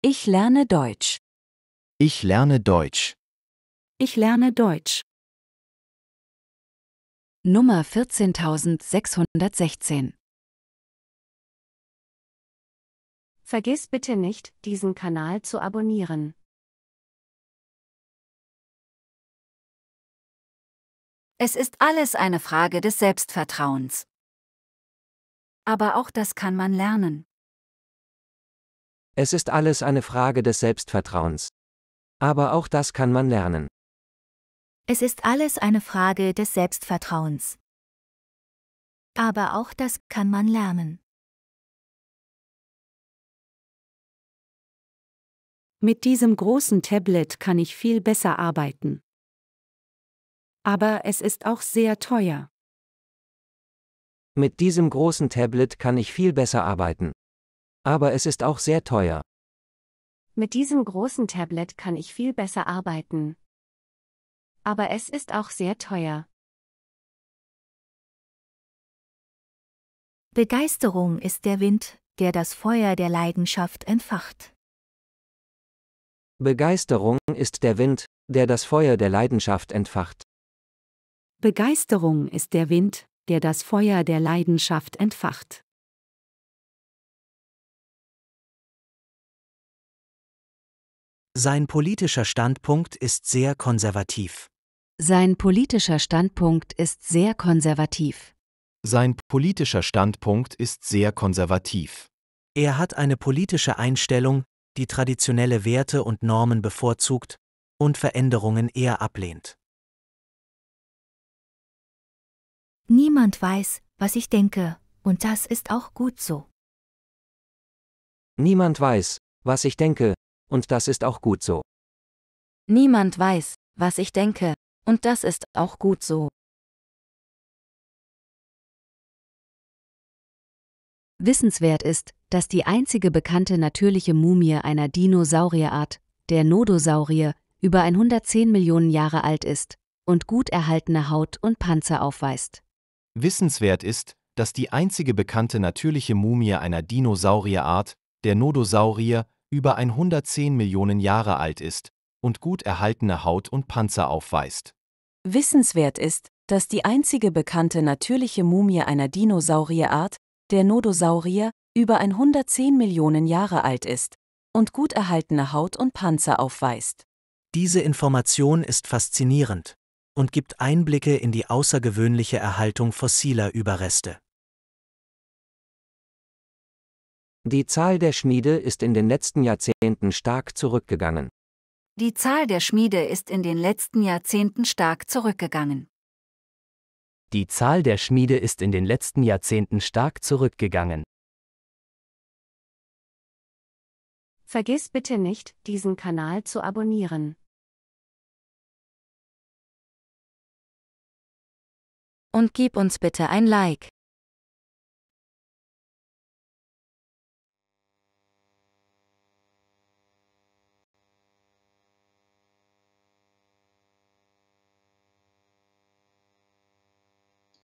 Ich lerne Deutsch. Ich lerne Deutsch. Ich lerne Deutsch. Nummer 14616 Vergiss bitte nicht, diesen Kanal zu abonnieren. Es ist alles eine Frage des Selbstvertrauens. Aber auch das kann man lernen. Es ist alles eine Frage des Selbstvertrauens. Aber auch das kann man lernen. Es ist alles eine Frage des Selbstvertrauens. Aber auch das kann man lernen. Mit diesem großen Tablet kann ich viel besser arbeiten. Aber es ist auch sehr teuer. Mit diesem großen Tablet kann ich viel besser arbeiten. Aber es ist auch sehr teuer. Mit diesem großen Tablet kann ich viel besser arbeiten. Aber es ist auch sehr teuer. Begeisterung ist der Wind, der das Feuer der Leidenschaft entfacht. Begeisterung ist der Wind, der das Feuer der Leidenschaft entfacht. Begeisterung ist der Wind, der das Feuer der Leidenschaft entfacht. Sein politischer Standpunkt ist sehr konservativ. Sein politischer Standpunkt ist sehr konservativ. Sein politischer Standpunkt ist sehr konservativ. Er hat eine politische Einstellung, die traditionelle Werte und Normen bevorzugt und Veränderungen eher ablehnt. Niemand weiß, was ich denke, und das ist auch gut so. Niemand weiß, was ich denke, und das ist auch gut so. Niemand weiß, was ich denke, und das ist auch gut so. Wissenswert ist, dass die einzige bekannte natürliche Mumie einer Dinosaurierart, der Nodosaurier, über 110 Millionen Jahre alt ist und gut erhaltene Haut und Panzer aufweist. Wissenswert ist, dass die einzige bekannte natürliche Mumie einer Dinosaurierart, der Nodosaurier, über 110 Millionen Jahre alt ist und gut erhaltene Haut und Panzer aufweist. Wissenswert ist, dass die einzige bekannte natürliche Mumie einer Dinosaurierart, der Nodosaurier, über 110 Millionen Jahre alt ist und gut erhaltene Haut und Panzer aufweist. Diese Information ist faszinierend und gibt Einblicke in die außergewöhnliche Erhaltung fossiler Überreste. Die Zahl der Schmiede ist in den letzten Jahrzehnten stark zurückgegangen. Die Zahl der Schmiede ist in den letzten Jahrzehnten stark zurückgegangen. Die Zahl der Schmiede ist in den letzten Jahrzehnten stark zurückgegangen. Vergiss bitte nicht, diesen Kanal zu abonnieren. Und gib uns bitte ein Like.